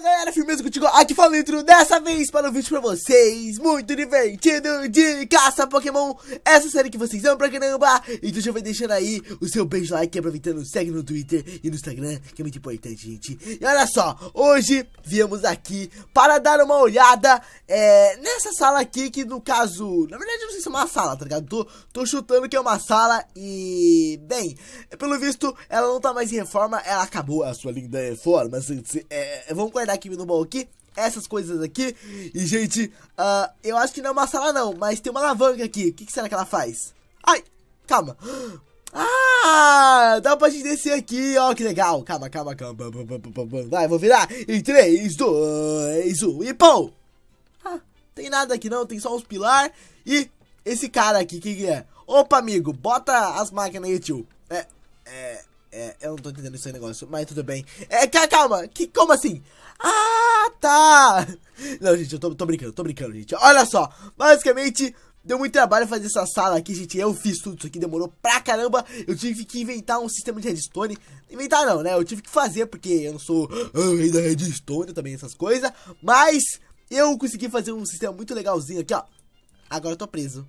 Fala galera, firmeza contigo aqui falando dessa vez para um vídeo pra vocês muito divertido de caça Pokémon Essa série que vocês amam pra caramba Então já vai deixando aí o seu beijo like Aproveitando, segue no Twitter e no Instagram Que é muito importante, gente E olha só, hoje viemos aqui para dar uma olhada é, Nessa sala aqui que no caso Na verdade eu não sei se é uma sala, tá ligado? Tô, tô chutando que é uma sala e... Bem, pelo visto ela não tá mais em reforma Ela acabou a sua linda reforma assim, é, Vamos da Kimi no Bom aqui, essas coisas aqui. E, gente, uh, eu acho que não é uma sala não, mas tem uma alavanca aqui. O que, que será que ela faz? Ai, calma. Ah, dá pra gente descer aqui, ó, que legal. Calma, calma, calma. Vai, vou virar em 3, 2, 1 e pão. Ah, tem nada aqui não, tem só uns pilar e esse cara aqui, o que, que é? Opa, amigo, bota as máquinas aí, tio. É, é, é, eu não tô entendendo esse negócio, mas tudo bem. É, calma, que, como assim? Ah, tá! Não, gente, eu tô, tô brincando, tô brincando, gente. Olha só, basicamente, Deu muito trabalho fazer essa sala aqui, gente. Eu fiz tudo isso aqui, demorou pra caramba. Eu tive que inventar um sistema de redstone. Inventar não, né? Eu tive que fazer, porque eu não sou rei ah, da redstone também, essas coisas. Mas eu consegui fazer um sistema muito legalzinho aqui, ó. Agora eu tô preso.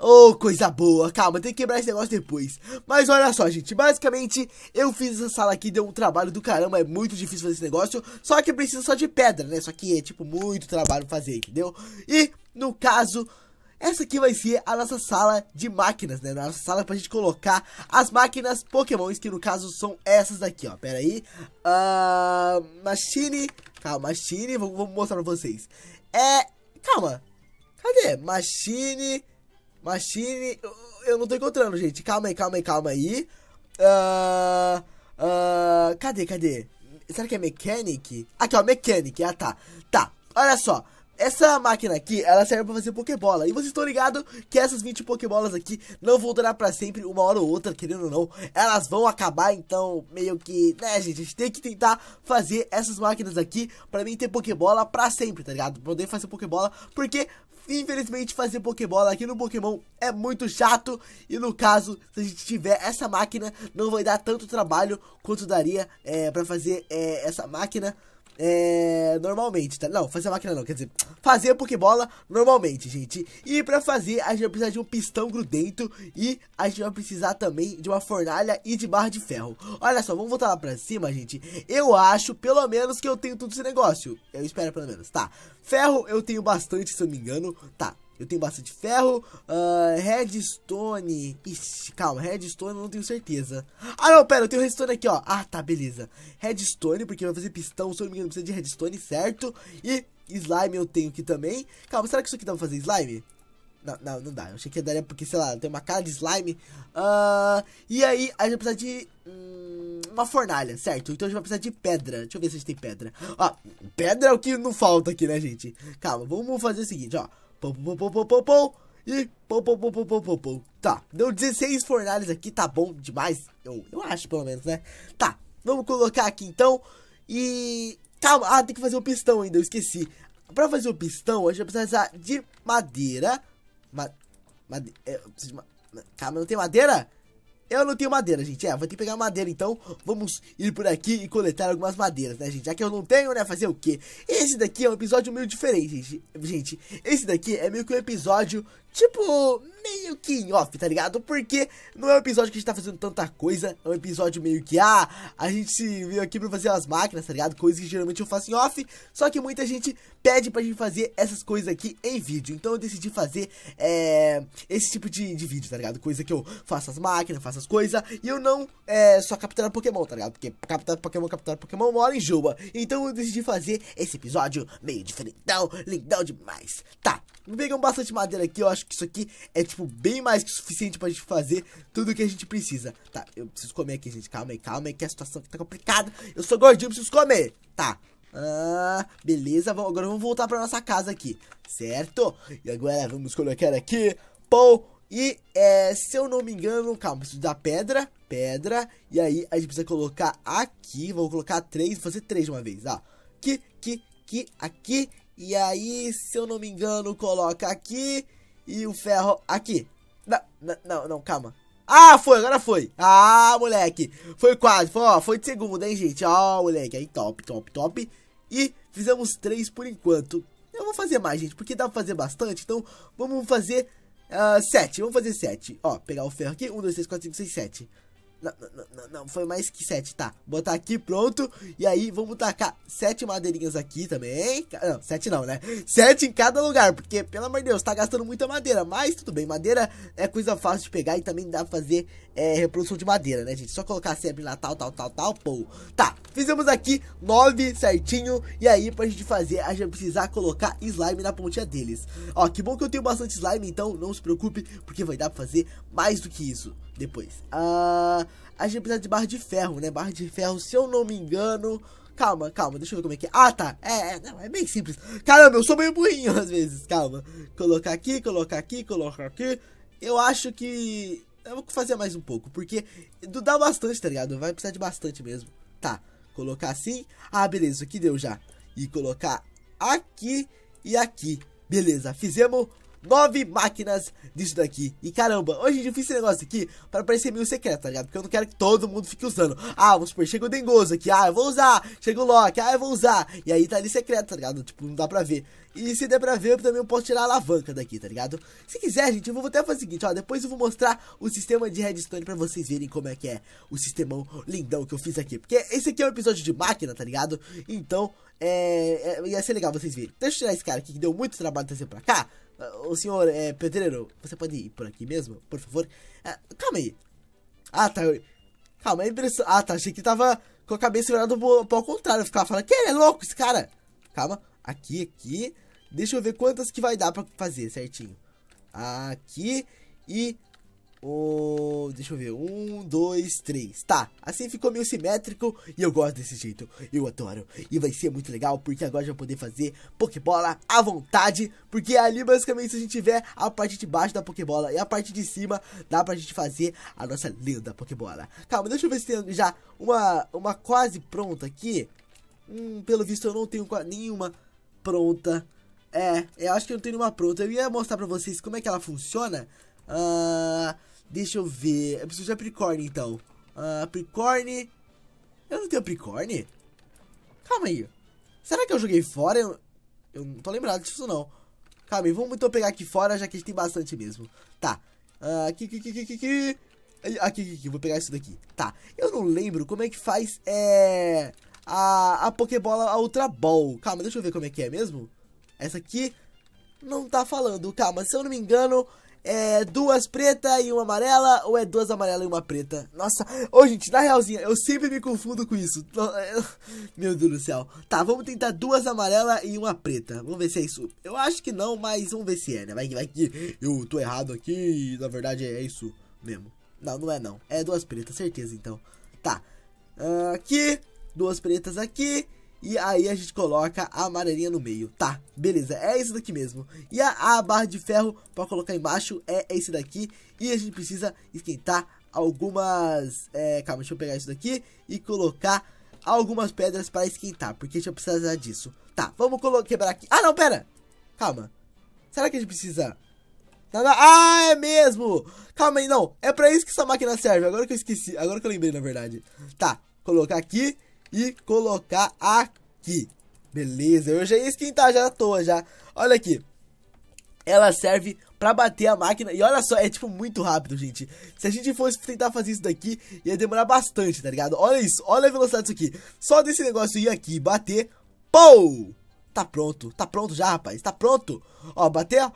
Oh, coisa boa. Calma, tem que quebrar esse negócio depois. Mas olha só, gente. Basicamente, eu fiz essa sala aqui, deu um trabalho do caramba. É muito difícil fazer esse negócio. Só que precisa só de pedra, né? Só que é, tipo, muito trabalho fazer, entendeu? E, no caso... Essa aqui vai ser a nossa sala de máquinas, né? Nossa sala pra gente colocar as máquinas pokémons, que no caso são essas daqui, ó. Pera aí. Uh, machine. Calma, Machine. Vou, vou mostrar pra vocês. É... Calma. Cadê? Machine... Machine. Eu não tô encontrando, gente. Calma aí, calma aí, calma aí. Uh, uh, cadê, cadê? Será que é Mechanic? Aqui, ó, Mechanic. Ah, tá. Tá, olha só. Essa máquina aqui, ela serve pra fazer Pokébola. E vocês estão ligados que essas 20 Pokébolas aqui não vão durar pra sempre, uma hora ou outra, querendo ou não. Elas vão acabar, então, meio que, né, gente? A gente tem que tentar fazer essas máquinas aqui pra mim ter Pokébola pra sempre, tá ligado? Poder fazer Pokébola, porque Infelizmente, fazer Pokébola aqui no Pokémon é muito chato. E no caso, se a gente tiver essa máquina, não vai dar tanto trabalho quanto daria é, para fazer é, essa máquina é, normalmente, tá? Não, fazer a máquina não, quer dizer, fazer a Pokébola normalmente, gente. E para fazer, a gente vai precisar de um pistão grudento e a gente vai precisar também de uma fornalha e de barra de ferro. Olha só, vamos voltar lá pra cima, gente. Eu acho, pelo menos, que eu tenho tudo esse negócio. Eu espero, pelo menos, tá. Ferro eu tenho bastante, se eu não me engano. Tá, eu tenho bastante ferro, uh, redstone. Ixi, calma, redstone eu não tenho certeza. Ah, não, pera, eu tenho redstone aqui, ó. Ah, tá, beleza. Redstone, porque vai fazer pistão, se eu não me engano, precisa de redstone, certo? E slime eu tenho aqui também. Calma, será que isso aqui dá pra fazer slime? Não, não, não dá. Eu achei que daria porque, sei lá, tem uma cara de slime. Uh, e aí, a gente vai precisar de hum, uma fornalha, certo? Então a gente vai precisar de pedra. Deixa eu ver se a gente tem pedra. Ó, pedra é o que não falta aqui, né, gente? Calma, vamos fazer o seguinte, ó pom pom pom pom pom e pom pom pom pom pom Tá, deu 16 fornalhas aqui, tá bom demais. Eu, eu acho, pelo menos, né? Tá, vamos colocar aqui, então. E... Calma, ah, tem que fazer o um pistão ainda, eu esqueci. Pra fazer o um pistão, a gente vai precisar de madeira. Ma... Madeira... É, eu preciso de ma... Calma, não tem madeira? Eu não tenho madeira, gente. É, vou ter que pegar madeira, então vamos ir por aqui e coletar algumas madeiras, né, gente? Já que eu não tenho, né, fazer o quê? Esse daqui é um episódio meio diferente, gente. Esse daqui é meio que um episódio tipo, meio que em off, tá ligado? Porque não é um episódio que a gente tá fazendo tanta coisa, é um episódio meio que, ah, a gente veio aqui pra fazer as máquinas, tá ligado? Coisas que geralmente eu faço em off, só que muita gente pede pra gente fazer essas coisas aqui em vídeo. Então eu decidi fazer é, esse tipo de, de vídeo, tá ligado? Coisa que eu faço as máquinas, faço as coisas, e eu não é, só capturar Pokémon, tá ligado? Porque capturar Pokémon, capturar Pokémon, mora em enjoa. Então eu decidi fazer esse episódio meio diferentão, lindão demais. Tá, Pegamos bastante madeira aqui, eu acho que isso aqui é, tipo, bem mais que suficiente pra gente fazer tudo o que a gente precisa. Tá, eu preciso comer aqui, gente, calma aí, calma aí, que a situação aqui tá complicada. Eu sou gordinho, preciso comer. Tá, ah, beleza, vamos, agora vamos voltar pra nossa casa aqui, certo? E agora vamos colocar aqui, pão e, é, se eu não me engano, calma, preciso da pedra, pedra, e aí a gente precisa colocar aqui, vou colocar três, vou fazer três de uma vez, ó. Aqui, aqui, aqui, aqui e aí, se eu não me engano, coloca aqui e o ferro aqui. Não, não, não, calma. Ah, foi, agora foi. Ah, moleque. Foi quase, foi, ó, foi de segunda, hein, gente. Ó, moleque, aí top, top, top. E fizemos três por enquanto. Eu vou fazer mais, gente, porque dá pra fazer bastante. Então, vamos fazer uh, sete. Vamos fazer sete. Ó, pegar o ferro aqui. Um, dois, três, quatro, cinco, seis, sete. Não, não, não, não, foi mais que sete, tá. Botar aqui, pronto. E aí, vamos tacar sete madeirinhas aqui também. Não, sete não, né? Sete em cada lugar, porque, pelo amor de Deus, tá gastando muita madeira. Mas tudo bem, madeira é coisa fácil de pegar e também dá pra fazer é, reprodução de madeira, né, gente? Só colocar sempre lá, tal, tal, tal, tal, pô. Tá, fizemos aqui nove certinho. E aí, pra gente fazer, a gente vai precisar colocar slime na pontinha deles. Ó, que bom que eu tenho bastante slime, então não se preocupe, porque vai dar pra fazer mais do que isso depois. Ah, a gente precisa de barra de ferro, né? Barra de ferro, se eu não me engano. Calma, calma, deixa eu ver como é que é. Ah, tá. É, é, não, é bem simples. Caramba, eu sou meio burrinho às vezes. Calma. Colocar aqui, colocar aqui, colocar aqui. Eu acho que. Eu vou fazer mais um pouco, porque dá bastante, tá ligado? Vai precisar de bastante mesmo. Tá. Colocar assim. Ah, beleza, aqui que deu já? E colocar aqui e aqui. Beleza, fizemos nove máquinas disso daqui. E caramba, hoje eu fiz esse negócio aqui pra parecer meio secreto, tá ligado? Porque eu não quero que todo mundo fique usando. Ah, vamos supor, chega o Dengoso aqui, ah, eu vou usar. Chega o Loki, ah, eu vou usar. E aí tá ali secreto, tá ligado? Tipo, não dá pra ver. E se der pra ver, eu também posso tirar a alavanca daqui, tá ligado? Se quiser, gente, eu vou até fazer o seguinte, ó. Depois eu vou mostrar o sistema de redstone pra vocês verem como é que é o sistemão lindão que eu fiz aqui. Porque esse aqui é um episódio de máquina, tá ligado? Então, é, é, ia ser legal vocês verem. Deixa eu tirar esse cara aqui que deu muito trabalho trazer pra cá. Ah, o senhor é pedreiro, você pode ir por aqui mesmo, por favor? Ah, calma aí. Ah, tá. Calma, é impressão. Ah, tá. Achei que tava com a cabeça virada para o contrário. Eu ficava falando, que ele é louco esse cara. Calma, aqui, aqui. Deixa eu ver quantas que vai dar pra fazer certinho. Aqui e um, deixa eu ver, um, dois, três Tá, assim ficou meio simétrico E eu gosto desse jeito, eu adoro E vai ser muito legal, porque agora já vou poder fazer Pokébola à vontade Porque ali basicamente se a gente tiver A parte de baixo da Pokébola e a parte de cima Dá pra gente fazer a nossa linda Pokébola Calma, deixa eu ver se tem já Uma, uma quase pronta aqui hum, pelo visto eu não tenho nenhuma pronta É, eu acho que eu não tenho nenhuma pronta Eu ia mostrar pra vocês como é que ela funciona Uh, Deixa eu ver. Eu preciso de Capricorn, então. Uh, ah, Capricorn. Eu não tenho Capricorn? Calma aí. Será que eu joguei fora? Eu, eu não tô lembrado disso, não. Calma aí, vamos então pegar aqui fora, já que a gente tem bastante mesmo. Tá. Uh, aqui, aqui, aqui, aqui, aqui. Aqui, aqui, aqui. Vou pegar isso daqui. Tá. Eu não lembro como é que faz, é... A, a Pokébola, a Ultra Ball. Calma, deixa eu ver como é que é mesmo. Essa aqui não tá falando. Calma, se eu não me engano, é duas pretas e uma amarela ou é duas amarelas e uma preta? Nossa, ô gente, na realzinha, eu sempre me confundo com isso. Meu Deus do céu. Tá, vamos tentar duas amarelas e uma preta. Vamos ver se é isso. Eu acho que não, mas vamos ver se é, né? Vai, vai que eu tô errado aqui e na verdade é isso mesmo. Não, não é não. É duas pretas, certeza então. Tá. Ah, aqui, duas pretas aqui e aí a gente coloca a amarelinha no meio. Tá, beleza, é esse daqui mesmo. E a, a barra de ferro para colocar embaixo é esse daqui. E a gente precisa esquentar algumas... É, calma, deixa eu pegar isso daqui e colocar algumas pedras para esquentar. Porque a gente vai precisar disso. Tá, vamos quebrar aqui. Ah, não, pera! Calma. Será que a gente precisa... Ah, é mesmo! Calma aí, não. É pra isso que essa máquina serve. Agora que eu esqueci. Agora que eu lembrei, na verdade. Tá, colocar aqui e colocar aqui. Beleza, eu já ia esquentar já à toa já. Olha aqui. Ela serve pra bater a máquina. E olha só, é tipo muito rápido, gente. Se a gente fosse tentar fazer isso daqui, ia demorar bastante, tá ligado? Olha isso, olha a velocidade disso aqui. Só desse negócio ir aqui bater. Pou! Tá pronto, tá pronto já, rapaz. Tá pronto. Ó, bater.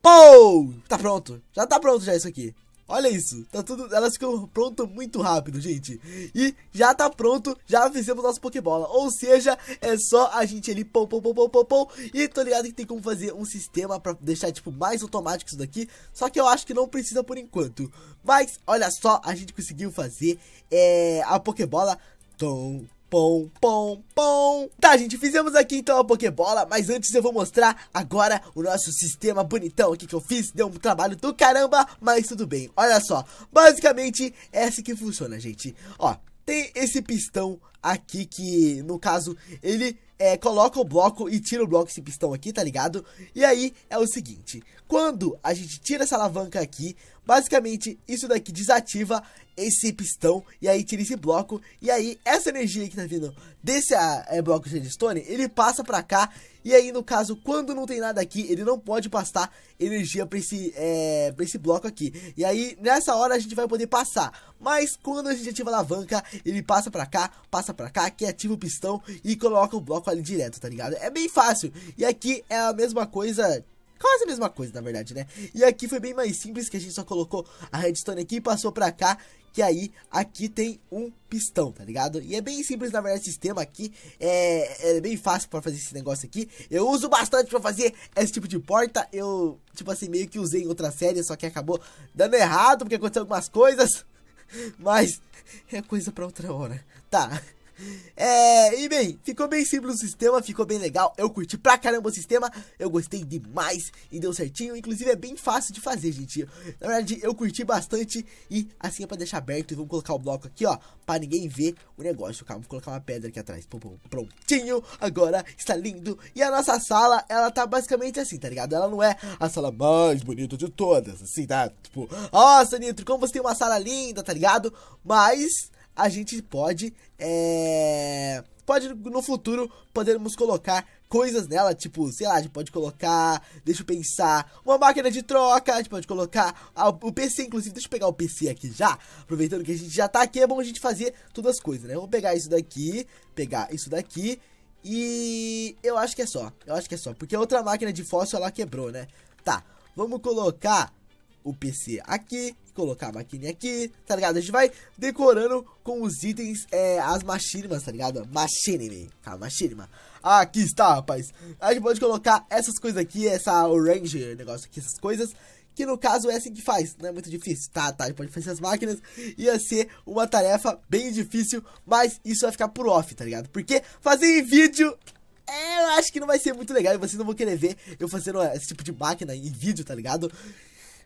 Pou! Tá pronto. Já tá pronto já isso aqui. Olha isso, tá tudo, elas ficam pronto muito rápido, gente. E já tá pronto, já fizemos nossa Pokébola. Ou seja, é só a gente ali pom pom pom pom pom pom. E tô ligado que tem como fazer um sistema para deixar tipo mais automático isso daqui, só que eu acho que não precisa por enquanto. Mas olha só, a gente conseguiu fazer é, a Pokébola Tom pom, pom, pom. Tá, gente, fizemos aqui então a Pokébola, mas antes eu vou mostrar agora o nosso sistema bonitão aqui que eu fiz. Deu um trabalho do caramba, mas tudo bem. Olha só, basicamente é assim que funciona, gente. Ó, tem esse pistão aqui que, no caso, ele é, coloca o bloco e tira o bloco esse pistão aqui, tá ligado? E aí é o seguinte, quando a gente tira essa alavanca aqui, basicamente isso daqui desativa esse pistão e aí tira esse bloco e aí essa energia que tá vindo desse a, ah, é, bloco de redstone, ele passa para cá e aí no caso quando não tem nada aqui, ele não pode passar energia para esse é, para esse bloco aqui. E aí nessa hora a gente vai poder passar. Mas quando a gente ativa a alavanca, ele passa para cá, passa para cá, que ativa o pistão e coloca o bloco ali direto, tá ligado? É bem fácil. E aqui é a mesma coisa Quase a mesma coisa, na verdade, né? E aqui foi bem mais simples, que a gente só colocou a redstone aqui e passou pra cá que aí aqui tem um pistão, tá ligado? E é bem simples, na verdade, o sistema aqui é, é bem fácil para fazer esse negócio aqui. Eu uso bastante para fazer esse tipo de porta. Eu, tipo assim, meio que usei em outra série, só que acabou dando errado porque aconteceu algumas coisas. Mas é coisa para outra hora. Tá. É, e bem, ficou bem simples o sistema, ficou bem legal. Eu curti pra caramba o sistema, eu gostei demais e deu certinho. Inclusive é bem fácil de fazer, gente. Na verdade, eu curti bastante e assim é pra deixar aberto. E vamos colocar o bloco aqui, ó, pra ninguém ver o negócio. Calma, vou colocar uma pedra aqui atrás. Pum, pum, prontinho, agora está lindo. E a nossa sala, ela tá basicamente assim, tá ligado? Ela não é a sala mais bonita de todas, assim, tá? Tipo, nossa, Nitro, como você tem uma sala linda, tá ligado? Mas a gente pode. É, pode no futuro podermos colocar coisas nela, tipo, sei lá, a gente pode colocar, deixa eu pensar, uma máquina de troca, a gente pode colocar a, ah, o PC, inclusive, deixa eu pegar o PC aqui já, aproveitando que a gente já tá aqui, é bom a gente fazer todas as coisas, né? Vamos pegar isso daqui, pegar isso daqui e eu acho que é só, eu acho que é só, porque a outra máquina de fóssil ela quebrou, né? Tá, vamos colocar o PC aqui, colocar a máquina aqui, tá ligado? A gente vai decorando com os itens, é, as machinimas, tá ligado? Machinime, tá? Machinima. Aqui está, rapaz. A gente pode colocar essas coisas aqui, essa orange, negócio aqui, essas coisas. Que no caso é assim que faz, não é muito difícil, tá? Tá, a gente pode fazer as máquinas, ia ser uma tarefa bem difícil, mas isso vai ficar por off, tá ligado? Porque fazer em vídeo é, eu acho que não vai ser muito legal e vocês não vão querer ver eu fazendo esse tipo de máquina em vídeo, tá ligado?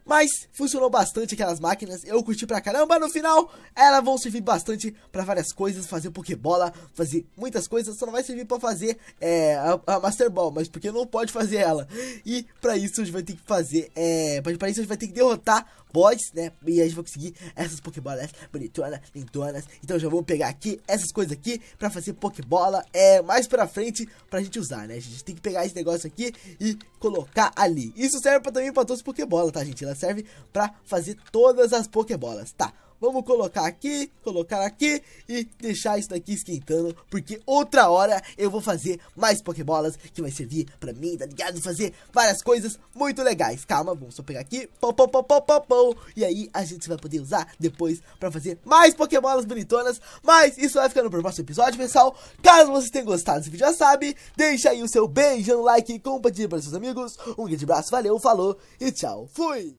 Mas funcionou bastante aquelas máquinas, eu curti pra caramba. No final, elas vão servir bastante pra várias coisas, fazer pokebola, fazer muitas coisas. Só não vai servir pra fazer é, a, a Master Ball, mas porque não pode fazer ela. E pra isso a gente vai ter que fazer, é, pra, isso a gente vai ter que derrotar bots, né? E a gente vai conseguir essas pokebolas bonitonas, lindonas. Então já vou pegar aqui essas coisas aqui pra fazer pokebola é, mais pra frente pra gente usar, né? A gente tem que pegar esse negócio aqui e colocar ali. Isso serve pra, também pra todos os Pokébola, tá, gente? Elas serve para fazer todas as Pokébolas. Tá, Vamos colocar aqui, colocar aqui e deixar isso daqui esquentando, porque outra hora eu vou fazer mais pokebolas que vai servir pra mim, tá ligado? Fazer várias coisas muito legais. Calma, vamos só pegar aqui, pom, pom, pom, pom, pom, pom, e aí a gente vai poder usar depois pra fazer mais pokebolas bonitonas, mas isso vai ficando pro próximo episódio, pessoal. Caso vocês tenham gostado desse vídeo, já sabe, deixa aí o seu beijão, like, e compartilha para seus amigos. Um grande abraço, valeu, falou e tchau, fui!